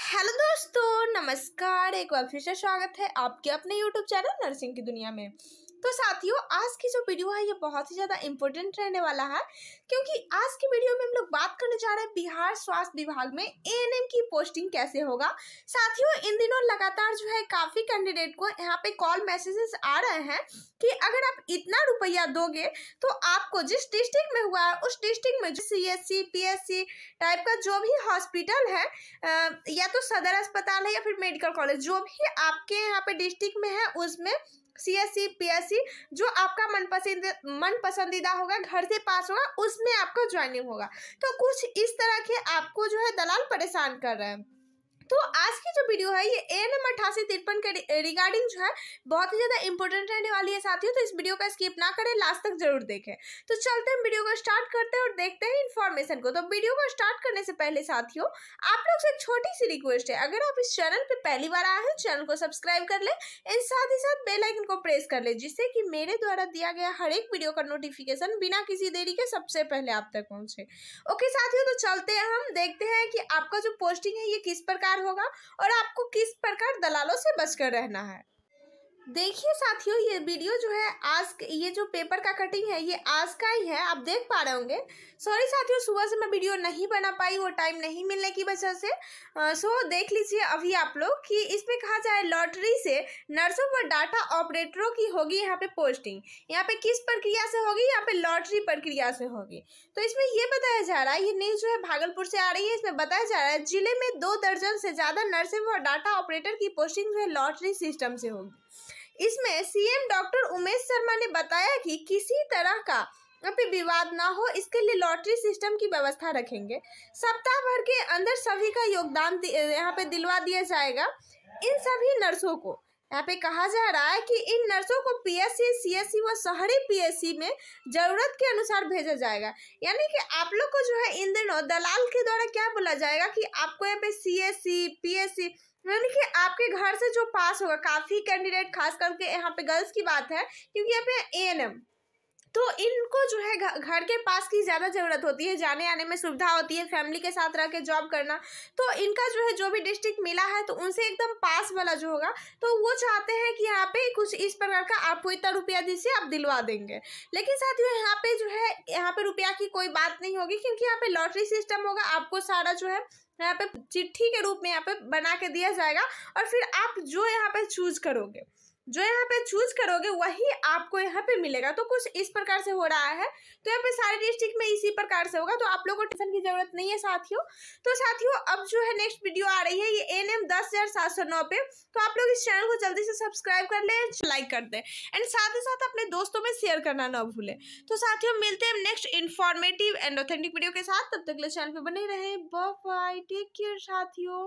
hello दोस्तों नमस्कार एक बार फिर से स्वागत है आपके अपने यूट्यूब चैनल नर्सिंग की दुनिया में तो साथियों आज की जो वीडियो है ये बहुत ही ज़्यादा इम्पोर्टेंट रहने वाला है क्योंकि आज की वीडियो में हम लोग बात करने जा रहे हैं बिहार स्वास्थ्य विभाग में एएनएम की पोस्टिंग कैसे होगा साथियों इन दिनों लगातार जो है काफ़ी कैंडिडेट को यहाँ पे कॉल मैसेजेस आ रहे हैं कि अगर आप इतना रुपया दोगे तो आपको जिस डिस्ट्रिक्ट में हुआ है उस डिस्ट्रिक्ट में C S C S C type का जो भी हॉस्पिटल है या तो सदर अस्पताल है या फिर मेडिकल कॉलेज जो भी आपके यहाँ पे डिस्ट्रिक्ट में है उसमें C S C P S C जो आपका मन पसंद मन पसंदीदा होगा घर से पास होगा उसमें आपका ज्वाइनिंग होगा तो कुछ इस तरह के आपको जो है दलाल परेशान कर रहे हैं तो आज की जो वीडियो है ये ए एन एम अट्ठासी तिरपन के रिगार्डिंग जो है बहुत ही ज़्यादा इंपॉर्टेंट रहने वाली है साथियों तो इस वीडियो का स्किप ना करें लास्ट तक जरूर देखें तो चलते हैं वीडियो को स्टार्ट करते हैं और देखते हैं इन्फॉर्मेशन को तो वीडियो को स्टार्ट करने से पहले साथियों आप लोग से छोटी सी रिक्वेस्ट है अगर आप इस चैनल पर पहली बार आए हैं चैनल को सब्सक्राइब कर लें एंड साथ ही साथ बेलाइकन को प्रेस कर लें जिससे कि मेरे द्वारा दिया गया हर एक वीडियो का नोटिफिकेशन बिना किसी देरी के सबसे पहले आप तक पहुँचे ओके साथियों तो चलते हैं हम देखते हैं कि आपका जो पोस्टिंग है ये किस प्रकार होगा और आपको किस प्रकार दलालों से बचकर रहना है देखिए साथियों ये वीडियो जो है आज ये जो पेपर का कटिंग है ये आज का ही है आप देख पा रहे होंगे सॉरी साथियों सुबह से मैं वीडियो नहीं बना पाई वो टाइम नहीं मिलने की वजह से आ, सो देख लीजिए अभी आप लोग कि इसमें कहा जाए लॉटरी से नर्सों व डाटा ऑपरेटरों की होगी यहाँ पे पोस्टिंग यहाँ पे किस प्रक्रिया से होगी यहाँ पे लॉटरी प्रक्रिया से होगी तो इसमें ये बताया जा रहा है ये न्यूज़ जो है भागलपुर से आ रही है इसमें बताया जा रहा है जिले में दो दर्जन से ज़्यादा नर्सों व डाटा ऑपरेटर की पोस्टिंग जो है लॉटरी सिस्टम से होगी इसमें सीएम डॉक्टर उमेश शर्मा ने बताया कि किसी तरह का अभी विवाद ना हो इसके लिए लॉटरी सिस्टम की व्यवस्था रखेंगे सप्ताह भर के अंदर सभी का योगदान यहाँ पे दिलवा दिया जाएगा इन सभी नर्सों को यहाँ पे कहा जा रहा है कि इन नर्सों को पीएससी सीएससी e व शहरी पीएससी में जरूरत के अनुसार भेजा जाएगा यानी कि आप लोग को जो है इन दिनों दलाल के द्वारा क्या बोला जाएगा कि आपको यहाँ पे सीएससी पीएससी e, यानी कि आपके घर से जो पास होगा काफ़ी कैंडिडेट खास करके यहाँ पे गर्ल्स की बात है क्योंकि यहाँ पे ए तो इनको जो है घर के पास की ज़्यादा ज़रूरत होती है जाने आने में सुविधा होती है फैमिली के साथ रह के जॉब करना तो इनका जो है जो भी डिस्ट्रिक्ट मिला है तो उनसे एकदम पास वाला जो होगा तो वो चाहते हैं कि यहाँ पे कुछ इस प्रकार का आपको इतना रुपया दीजिए आप दिलवा देंगे लेकिन साथियों यहाँ पे जो है यहाँ पे रुपया की कोई बात नहीं होगी क्योंकि यहाँ पे लॉटरी सिस्टम होगा आपको सारा जो है यहाँ पे चिट्ठी के रूप में यहाँ पे बना के दिया जाएगा और फिर आप जो यहाँ पे चूज करोगे जो यहाँ पे चूज करोगे वही आपको यहाँ पे मिलेगा तो कुछ इस प्रकार से हो रहा है तो यहाँ पे सारे डिस्ट्रिक्ट में इसी प्रकार से होगा तो आप लोगों को टेंशन की जरूरत नहीं है साथियों तो साथियों अब जो है नेक्स्ट वीडियो आ रही है ये एन एम दस हजार सात सौ नौ पे तो आप लोग इस चैनल को जल्दी से सब्सक्राइब कर ले लाइक कर दे एंड साथ ही साथ अपने दोस्तों में शेयर करना ना भूले तो साथियों मिलते हैं next informative and authentic video के साथ तब तक चैनल पर बने रहे बाय टेक केयर साथियों